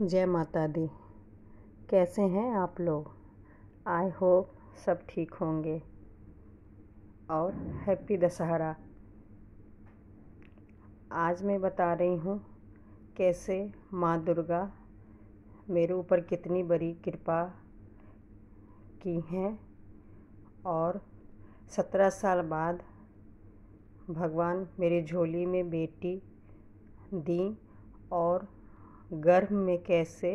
जय माता दी कैसे हैं आप लोग आई होप सब ठीक होंगे और हैप्पी दशहरा आज मैं बता रही हूँ कैसे माँ दुर्गा मेरे ऊपर कितनी बड़ी कृपा की हैं और सत्रह साल बाद भगवान मेरी झोली में बेटी दी और गर्भ में कैसे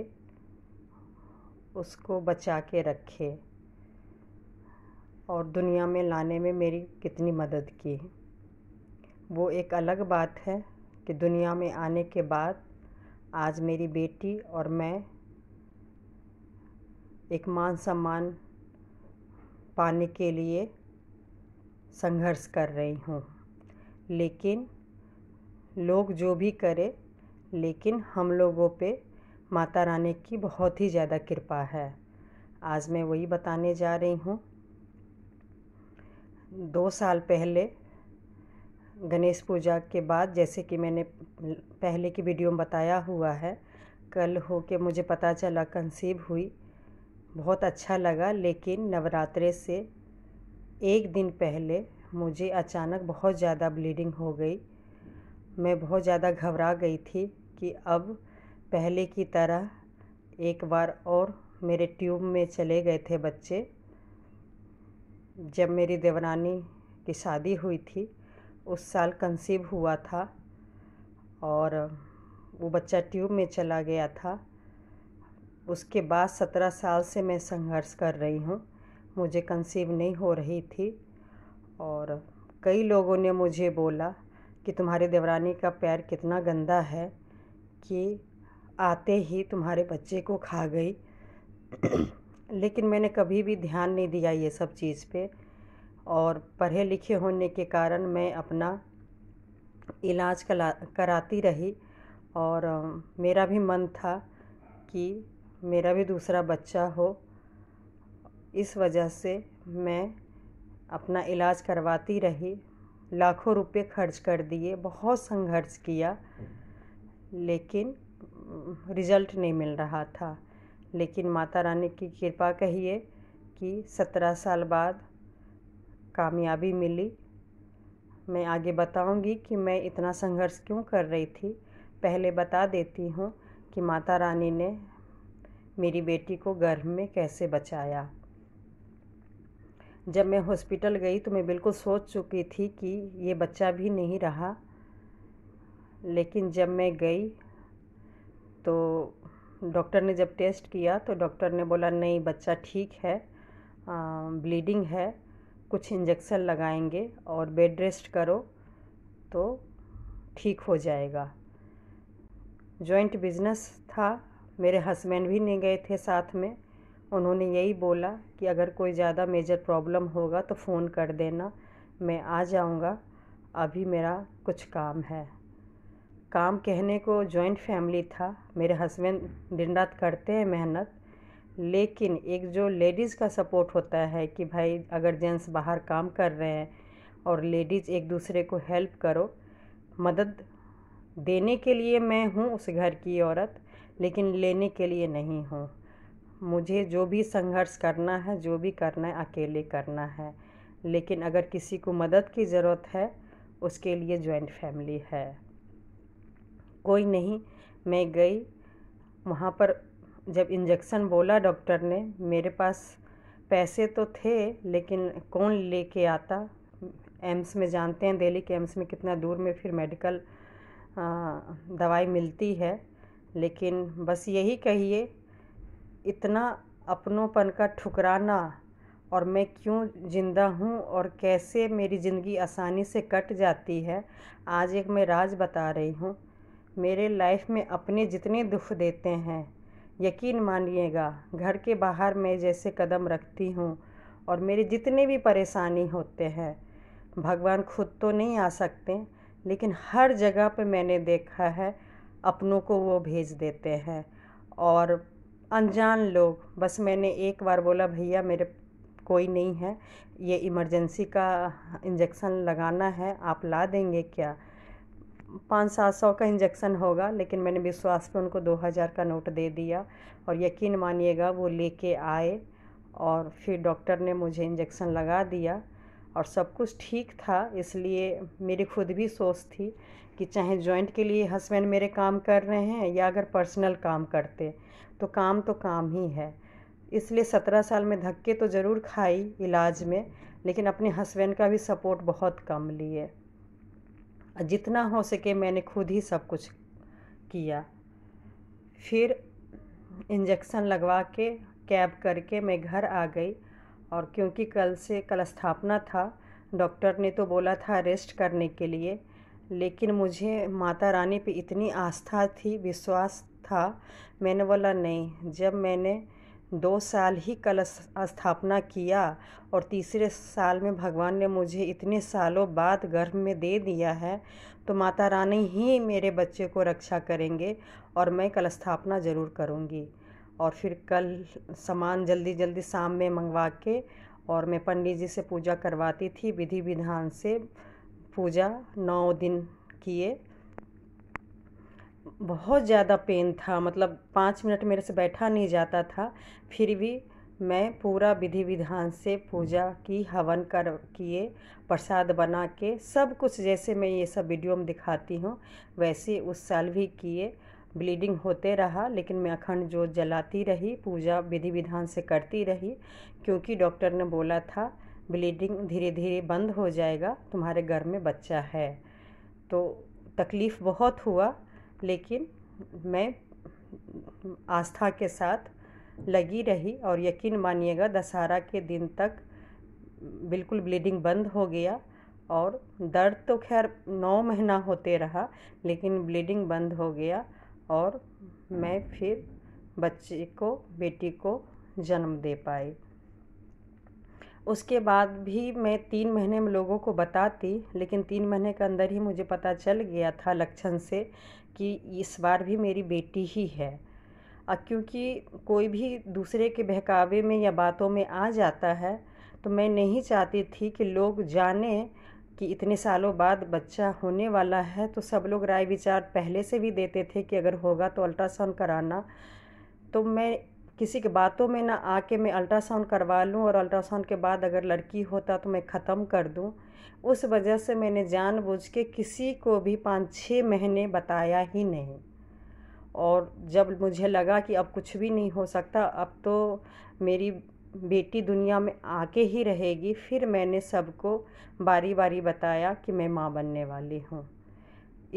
उसको बचा के रखे और दुनिया में लाने में मेरी कितनी मदद की वो एक अलग बात है कि दुनिया में आने के बाद आज मेरी बेटी और मैं एक मान सम्मान पाने के लिए संघर्ष कर रही हूँ लेकिन लोग जो भी करें लेकिन हम लोगों पे माता रानी की बहुत ही ज़्यादा कृपा है आज मैं वही बताने जा रही हूँ दो साल पहले गणेश पूजा के बाद जैसे कि मैंने पहले की वीडियो में बताया हुआ है कल हो के मुझे पता चला कंसीव हुई बहुत अच्छा लगा लेकिन नवरात्रे से एक दिन पहले मुझे अचानक बहुत ज़्यादा ब्लीडिंग हो गई मैं बहुत ज़्यादा घबरा गई थी कि अब पहले की तरह एक बार और मेरे ट्यूब में चले गए थे बच्चे जब मेरी देवरानी की शादी हुई थी उस साल कंसीव हुआ था और वो बच्चा ट्यूब में चला गया था उसके बाद सत्रह साल से मैं संघर्ष कर रही हूँ मुझे कंसीव नहीं हो रही थी और कई लोगों ने मुझे बोला कि तुम्हारी देवरानी का पैर कितना गंदा है कि आते ही तुम्हारे बच्चे को खा गई लेकिन मैंने कभी भी ध्यान नहीं दिया ये सब चीज़ पे और पढ़े लिखे होने के कारण मैं अपना इलाज कराती रही और मेरा भी मन था कि मेरा भी दूसरा बच्चा हो इस वजह से मैं अपना इलाज करवाती रही लाखों रुपए खर्च कर दिए बहुत संघर्ष किया लेकिन रिज़ल्ट नहीं मिल रहा था लेकिन माता रानी की कृपा कहिए कि सत्रह साल बाद कामयाबी मिली मैं आगे बताऊंगी कि मैं इतना संघर्ष क्यों कर रही थी पहले बता देती हूँ कि माता रानी ने मेरी बेटी को गर्भ में कैसे बचाया जब मैं हॉस्पिटल गई तो मैं बिल्कुल सोच चुकी थी कि ये बच्चा भी नहीं रहा लेकिन जब मैं गई तो डॉक्टर ने जब टेस्ट किया तो डॉक्टर ने बोला नहीं बच्चा ठीक है आ, ब्लीडिंग है कुछ इंजेक्शन लगाएंगे और बेड रेस्ट करो तो ठीक हो जाएगा जॉइंट बिजनेस था मेरे हस्बैंड भी नहीं गए थे साथ में उन्होंने यही बोला कि अगर कोई ज़्यादा मेजर प्रॉब्लम होगा तो फ़ोन कर देना मैं आ जाऊँगा अभी मेरा कुछ काम है काम कहने को जॉइंट फैमिली था मेरे हस्बैंड दिन रात करते हैं मेहनत लेकिन एक जो लेडीज़ का सपोर्ट होता है कि भाई अगर जेंट्स बाहर काम कर रहे हैं और लेडीज़ एक दूसरे को हेल्प करो मदद देने के लिए मैं हूँ उस घर की औरत लेकिन लेने के लिए नहीं हूँ मुझे जो भी संघर्ष करना है जो भी करना है अकेले करना है लेकिन अगर किसी को मदद की ज़रूरत है उसके लिए जॉइंट फैमिली है कोई नहीं मैं गई वहाँ पर जब इंजेक्शन बोला डॉक्टर ने मेरे पास पैसे तो थे लेकिन कौन लेके आता एम्स में जानते हैं दिल्ली के एम्स में कितना दूर में फिर मेडिकल दवाई मिलती है लेकिन बस यही कहिए इतना अपनोपन का ठुकराना और मैं क्यों ज़िंदा हूँ और कैसे मेरी ज़िंदगी आसानी से कट जाती है आज एक मैं राज बता रही हूँ मेरे लाइफ में अपने जितने दुख देते हैं यकीन मानिएगा घर के बाहर मैं जैसे कदम रखती हूँ और मेरे जितने भी परेशानी होते हैं भगवान खुद तो नहीं आ सकते लेकिन हर जगह पे मैंने देखा है अपनों को वो भेज देते हैं और अनजान लोग बस मैंने एक बार बोला भैया मेरे कोई नहीं है ये इमरजेंसी का इंजेक्शन लगाना है आप ला देंगे क्या पाँच सात सौ का इंजेक्शन होगा लेकिन मैंने विश्वास पे उनको दो हज़ार का नोट दे दिया और यकीन मानिएगा वो लेके आए और फिर डॉक्टर ने मुझे इंजेक्शन लगा दिया और सब कुछ ठीक था इसलिए मेरी खुद भी सोच थी कि चाहे जॉइंट के लिए हस्बैंड मेरे काम कर रहे हैं या अगर पर्सनल काम करते तो काम तो काम ही है इसलिए सत्रह साल में धक्के तो ज़रूर खाई इलाज में लेकिन अपने हस्बैंड का भी सपोर्ट बहुत कम लिए जितना हो सके मैंने खुद ही सब कुछ किया फिर इंजेक्शन लगवा के कैब करके मैं घर आ गई और क्योंकि कल से कल स्थापना था डॉक्टर ने तो बोला था रेस्ट करने के लिए लेकिन मुझे माता रानी पे इतनी आस्था थी विश्वास था मैंने बोला नहीं जब मैंने दो साल ही कल स्थापना किया और तीसरे साल में भगवान ने मुझे इतने सालों बाद गर्भ में दे दिया है तो माता रानी ही मेरे बच्चे को रक्षा करेंगे और मैं कल स्थापना ज़रूर करूँगी और फिर कल सामान जल्दी जल्दी शाम में मंगवा के और मैं पंडित जी से पूजा करवाती थी विधि विधान से पूजा नौ दिन किए बहुत ज़्यादा पेन था मतलब पाँच मिनट मेरे से बैठा नहीं जाता था फिर भी मैं पूरा विधि विधान से पूजा की हवन कर किए प्रसाद बना के सब कुछ जैसे मैं ये सब वीडियो में दिखाती हूँ वैसे उस साल भी किए ब्लीडिंग होते रहा लेकिन मैं अखंड जो जलाती रही पूजा विधि विधान से करती रही क्योंकि डॉक्टर ने बोला था ब्लीडिंग धीरे धीरे बंद हो जाएगा तुम्हारे घर में बच्चा है तो तकलीफ़ बहुत हुआ लेकिन मैं आस्था के साथ लगी रही और यकीन मानिएगा दशहरा के दिन तक बिल्कुल ब्लीडिंग बंद हो गया और दर्द तो खैर नौ महीना होते रहा लेकिन ब्लीडिंग बंद हो गया और मैं फिर बच्चे को बेटी को जन्म दे पाई उसके बाद भी मैं तीन महीने में लोगों को बताती लेकिन तीन महीने के अंदर ही मुझे पता चल गया था लक्षण से कि इस बार भी मेरी बेटी ही है क्योंकि कोई भी दूसरे के बहकावे में या बातों में आ जाता है तो मैं नहीं चाहती थी कि लोग जाने कि इतने सालों बाद बच्चा होने वाला है तो सब लोग राय विचार पहले से भी देते थे कि अगर होगा तो अल्ट्रासाउंड कराना तो मैं किसी के बातों में ना आके मैं अल्ट्रासाउंड करवा लूँ और अल्ट्रासाउंड के बाद अगर लड़की होता तो मैं ख़त्म कर दूँ उस वजह से मैंने जानबूझ के किसी को भी पाँच छः महीने बताया ही नहीं और जब मुझे लगा कि अब कुछ भी नहीं हो सकता अब तो मेरी बेटी दुनिया में आके ही रहेगी फिर मैंने सबको बारी बारी बताया कि मैं माँ बनने वाली हूँ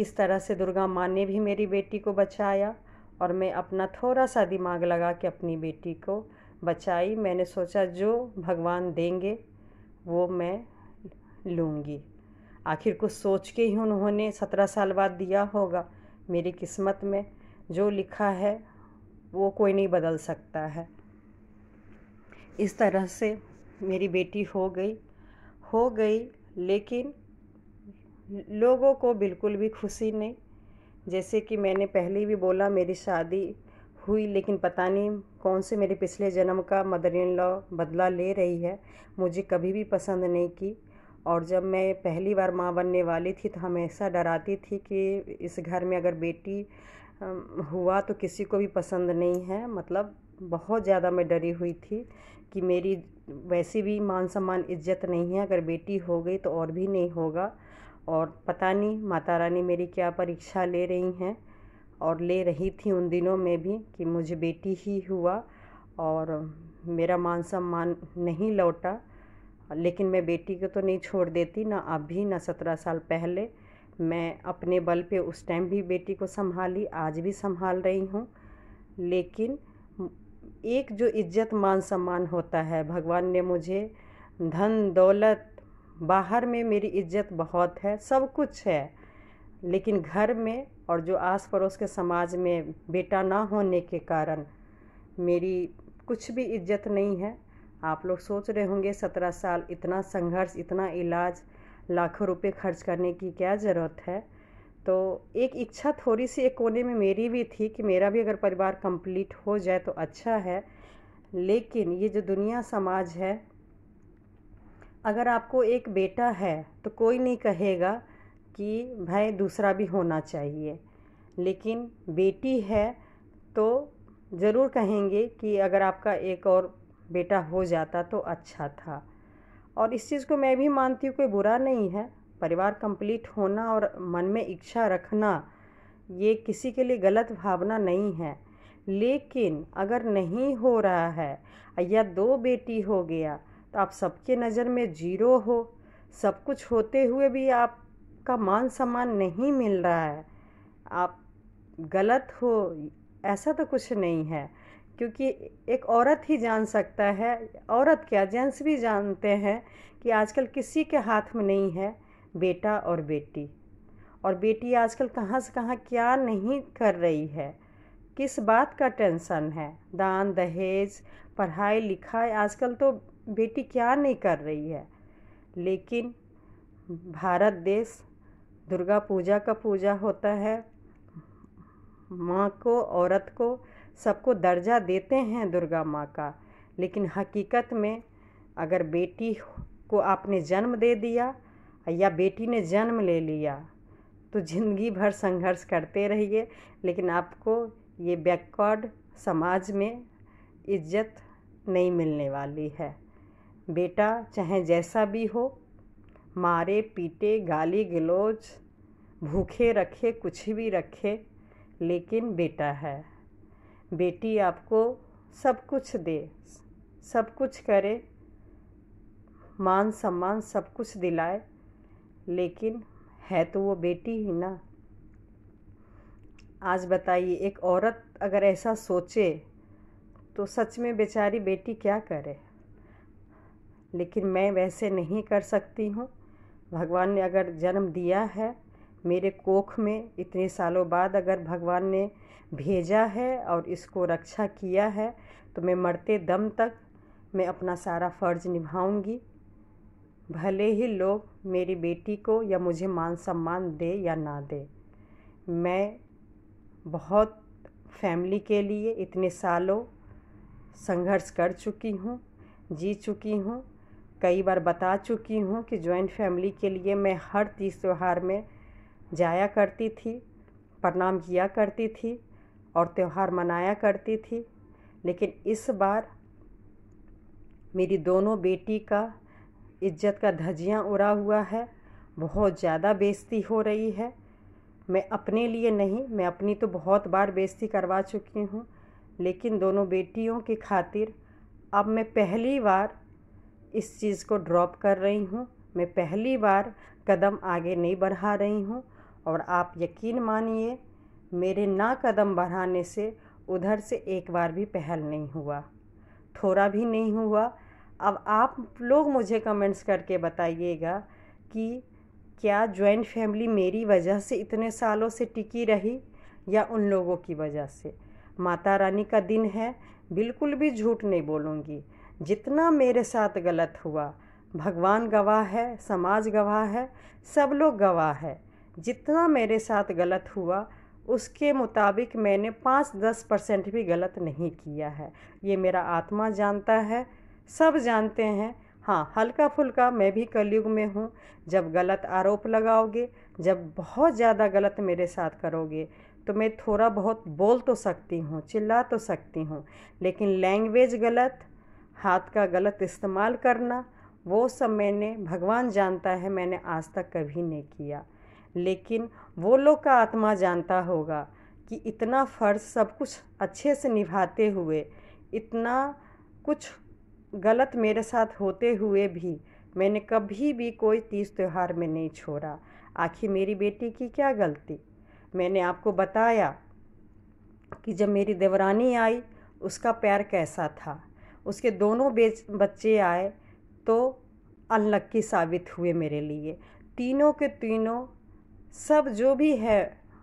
इस तरह से दुर्गा माँ ने भी मेरी बेटी को बचाया और मैं अपना थोड़ा सा दिमाग लगा के अपनी बेटी को बचाई मैंने सोचा जो भगवान देंगे वो मैं लूँगी आखिर कुछ सोच के ही उन्होंने सत्रह साल बाद दिया होगा मेरी किस्मत में जो लिखा है वो कोई नहीं बदल सकता है इस तरह से मेरी बेटी हो गई हो गई लेकिन लोगों को बिल्कुल भी खुशी नहीं जैसे कि मैंने पहले भी बोला मेरी शादी हुई लेकिन पता नहीं कौन से मेरे पिछले जन्म का मदर इन लॉ बदला ले रही है मुझे कभी भी पसंद नहीं की और जब मैं पहली बार माँ बनने वाली थी तो हमेशा डराती थी कि इस घर में अगर बेटी हुआ तो किसी को भी पसंद नहीं है मतलब बहुत ज़्यादा मैं डरी हुई थी कि मेरी वैसे भी मान सम्मान इज्जत नहीं है अगर बेटी हो गई तो और भी नहीं होगा और पता नहीं माता रानी मेरी क्या परीक्षा ले रही हैं और ले रही थी उन दिनों में भी कि मुझे बेटी ही हुआ और मेरा मान सम्मान नहीं लौटा लेकिन मैं बेटी को तो नहीं छोड़ देती ना अभी ना सत्रह साल पहले मैं अपने बल पे उस टाइम भी बेटी को संभाली आज भी संभाल रही हूँ लेकिन एक जो इज्जत मान सम्मान होता है भगवान ने मुझे धन दौलत बाहर में मेरी इज्जत बहुत है सब कुछ है लेकिन घर में और जो आस पड़ोस के समाज में बेटा ना होने के कारण मेरी कुछ भी इज्जत नहीं है आप लोग सोच रहे होंगे सत्रह साल इतना संघर्ष इतना इलाज लाखों रुपए खर्च करने की क्या ज़रूरत है तो एक इच्छा थोड़ी सी एक कोने में मेरी भी थी कि मेरा भी अगर परिवार कंप्लीट हो जाए तो अच्छा है लेकिन ये जो दुनिया समाज है अगर आपको एक बेटा है तो कोई नहीं कहेगा कि भाई दूसरा भी होना चाहिए लेकिन बेटी है तो ज़रूर कहेंगे कि अगर आपका एक और बेटा हो जाता तो अच्छा था और इस चीज़ को मैं भी मानती हूँ कोई बुरा नहीं है परिवार कंप्लीट होना और मन में इच्छा रखना ये किसी के लिए गलत भावना नहीं है लेकिन अगर नहीं हो रहा है या दो बेटी हो गया तो आप सबके नज़र में जीरो हो सब कुछ होते हुए भी आपका मान सम्मान नहीं मिल रहा है आप गलत हो ऐसा तो कुछ नहीं है क्योंकि एक औरत ही जान सकता है औरत क्या जेंट्स भी जानते हैं कि आजकल किसी के हाथ में नहीं है बेटा और बेटी और बेटी आजकल कहाँ से कहाँ क्या नहीं कर रही है किस बात का टेंशन है दान दहेज पढ़ाई लिखाई आजकल तो बेटी क्या नहीं कर रही है लेकिन भारत देश दुर्गा पूजा का पूजा होता है माँ को औरत को सबको दर्जा देते हैं दुर्गा माँ का लेकिन हकीकत में अगर बेटी को आपने जन्म दे दिया या बेटी ने जन्म ले लिया तो ज़िंदगी भर संघर्ष करते रहिए लेकिन आपको ये बैकवर्ड समाज में इज्जत नहीं मिलने वाली है बेटा चाहे जैसा भी हो मारे पीटे गाली गलौज भूखे रखे कुछ भी रखे लेकिन बेटा है बेटी आपको सब कुछ दे सब कुछ करे मान सम्मान सब कुछ दिलाए लेकिन है तो वो बेटी ही ना आज बताइए एक औरत अगर ऐसा सोचे तो सच में बेचारी बेटी क्या करे लेकिन मैं वैसे नहीं कर सकती हूँ भगवान ने अगर जन्म दिया है मेरे कोख में इतने सालों बाद अगर भगवान ने भेजा है और इसको रक्षा किया है तो मैं मरते दम तक मैं अपना सारा फ़र्ज निभाऊंगी भले ही लोग मेरी बेटी को या मुझे मान सम्मान दे या ना दे मैं बहुत फैमिली के लिए इतने सालों संघर्ष कर चुकी हूँ जी चुकी हूँ कई बार बता चुकी हूँ कि जॉइंट फैमिली के लिए मैं हर तीज त्यौहार में जाया करती थी प्रणाम किया करती थी और त्यौहार मनाया करती थी लेकिन इस बार मेरी दोनों बेटी का इज्जत का धजिया उड़ा हुआ है बहुत ज़्यादा बेइज्जती हो रही है मैं अपने लिए नहीं मैं अपनी तो बहुत बार बेइज्जती करवा चुकी हूँ लेकिन दोनों बेटियों की खातिर अब मैं पहली बार इस चीज़ को ड्रॉप कर रही हूँ मैं पहली बार कदम आगे नहीं बढ़ा रही हूँ और आप यकीन मानिए मेरे ना कदम बढ़ाने से उधर से एक बार भी पहल नहीं हुआ थोड़ा भी नहीं हुआ अब आप लोग मुझे कमेंट्स करके बताइएगा कि क्या जॉइंट फैमिली मेरी वजह से इतने सालों से टिकी रही या उन लोगों की वजह से माता रानी का दिन है बिल्कुल भी झूठ नहीं बोलूँगी जितना मेरे साथ गलत हुआ भगवान गवाह है समाज गवाह है सब लोग गवाह है जितना मेरे साथ गलत हुआ उसके मुताबिक मैंने पाँच दस परसेंट भी गलत नहीं किया है ये मेरा आत्मा जानता है सब जानते हैं हाँ हल्का फुल्का मैं भी कलयुग में हूँ जब गलत आरोप लगाओगे जब बहुत ज़्यादा गलत मेरे साथ करोगे तो मैं थोड़ा बहुत बोल तो सकती हूँ चिल्ला तो सकती हूँ लेकिन लैंग्वेज गलत हाथ का गलत इस्तेमाल करना वो सब मैंने भगवान जानता है मैंने आज तक कभी नहीं किया लेकिन वो लोग का आत्मा जानता होगा कि इतना फ़र्ज सब कुछ अच्छे से निभाते हुए इतना कुछ गलत मेरे साथ होते हुए भी मैंने कभी भी कोई तीज त्यौहार में नहीं छोड़ा आखिर मेरी बेटी की क्या गलती मैंने आपको बताया कि जब मेरी देवरानी आई उसका प्यार कैसा था उसके दोनों बच्चे आए तो अनलक्की साबित हुए मेरे लिए तीनों के तीनों सब जो भी है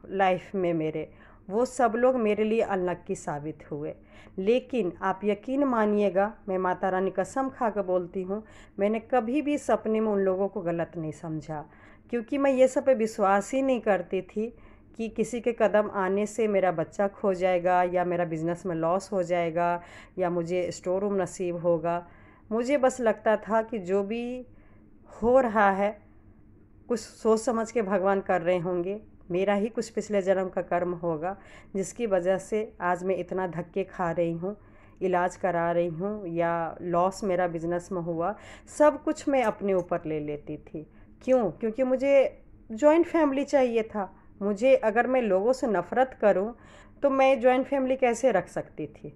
लाइफ में मेरे वो सब लोग मेरे लिए अनलक्की साबित हुए लेकिन आप यकीन मानिएगा मैं माता रानी कसम खा कर बोलती हूँ मैंने कभी भी सपने में उन लोगों को गलत नहीं समझा क्योंकि मैं ये सब पे विश्वास ही नहीं करती थी कि किसी के कदम आने से मेरा बच्चा खो जाएगा या मेरा बिज़नेस में लॉस हो जाएगा या मुझे स्टोर रूम नसीब होगा मुझे बस लगता था कि जो भी हो रहा है कुछ सोच समझ के भगवान कर रहे होंगे मेरा ही कुछ पिछले जन्म का कर्म होगा जिसकी वजह से आज मैं इतना धक्के खा रही हूँ इलाज करा रही हूँ या लॉस मेरा बिजनेस में हुआ सब कुछ मैं अपने ऊपर ले लेती थी क्यों क्योंकि मुझे जॉइंट फैमिली चाहिए था मुझे अगर मैं लोगों से नफ़रत करूं तो मैं जॉइंट फैमिली कैसे रख सकती थी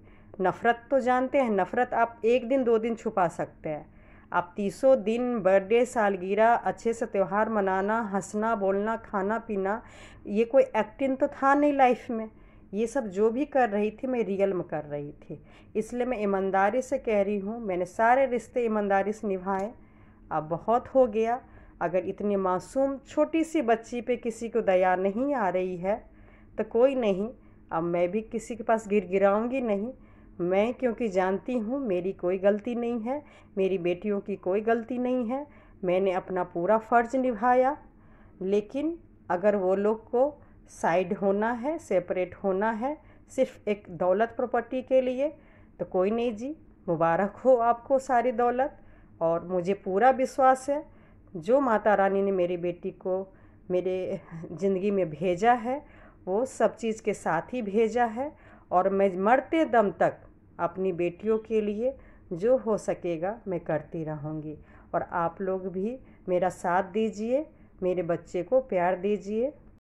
नफ़रत तो जानते हैं नफ़रत आप एक दिन दो दिन छुपा सकते हैं अब तीसों दिन बर्थडे सालगिरह अच्छे से त्यौहार मनाना हंसना बोलना खाना पीना ये कोई एक्टिंग तो था नहीं लाइफ में ये सब जो भी कर रही थी मैं रियल में कर रही थी इसलिए मैं ईमानदारी से कह रही हूँ मैंने सारे रिश्ते ईमानदारी से निभाए अब बहुत हो गया अगर इतनी मासूम छोटी सी बच्ची पे किसी को दया नहीं आ रही है तो कोई नहीं अब मैं भी किसी के पास गिर गिराऊँगी नहीं मैं क्योंकि जानती हूँ मेरी कोई गलती नहीं है मेरी बेटियों की कोई गलती नहीं है मैंने अपना पूरा फ़र्ज निभाया लेकिन अगर वो लोग को साइड होना है सेपरेट होना है सिर्फ एक दौलत प्रॉपर्टी के लिए तो कोई नहीं जी मुबारक हो आपको सारी दौलत और मुझे पूरा विश्वास है जो माता रानी ने मेरी बेटी को मेरे ज़िंदगी में भेजा है वो सब चीज़ के साथ ही भेजा है और मैं मरते दम तक अपनी बेटियों के लिए जो हो सकेगा मैं करती रहूँगी और आप लोग भी मेरा साथ दीजिए मेरे बच्चे को प्यार दीजिए